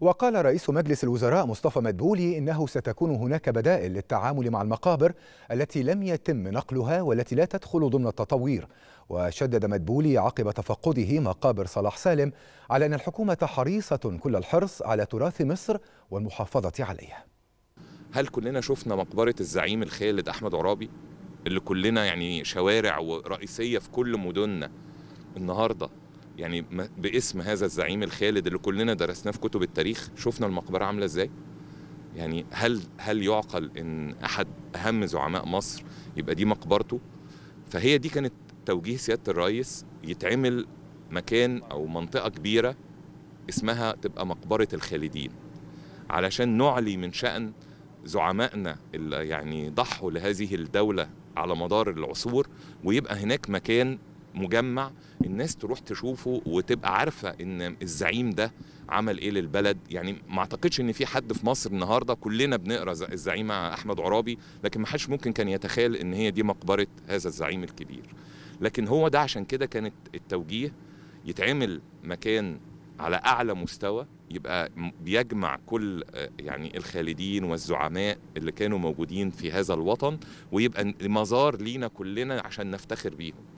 وقال رئيس مجلس الوزراء مصطفى مدبولي انه ستكون هناك بدائل للتعامل مع المقابر التي لم يتم نقلها والتي لا تدخل ضمن التطوير وشدد مدبولي عقب تفقده مقابر صلاح سالم على ان الحكومه حريصه كل الحرص على تراث مصر والمحافظه عليه هل كلنا شفنا مقبره الزعيم الخالد احمد عرابي اللي كلنا يعني شوارع رئيسيه في كل مدننا النهارده يعني باسم هذا الزعيم الخالد اللي كلنا درسناه في كتب التاريخ شفنا المقبره عامله ازاي يعني هل هل يعقل ان احد اهم زعماء مصر يبقى دي مقبرته فهي دي كانت توجيه سياده الرئيس يتعمل مكان او منطقه كبيره اسمها تبقى مقبره الخالدين علشان نعلي من شان زعمائنا اللي يعني ضحوا لهذه الدوله على مدار العصور ويبقى هناك مكان مجمع الناس تروح تشوفه وتبقى عارفه ان الزعيم ده عمل ايه للبلد يعني ما اعتقدش ان في حد في مصر النهارده كلنا بنقرا الزعيم احمد عرابي لكن ما حدش ممكن كان يتخيل ان هي دي مقبره هذا الزعيم الكبير لكن هو ده عشان كده كانت التوجيه يتعمل مكان على اعلى مستوى يبقى بيجمع كل آه، يعني الخالدين والزعماء اللي كانوا موجودين في هذا الوطن ويبقى مزار لينا كلنا عشان نفتخر بيهم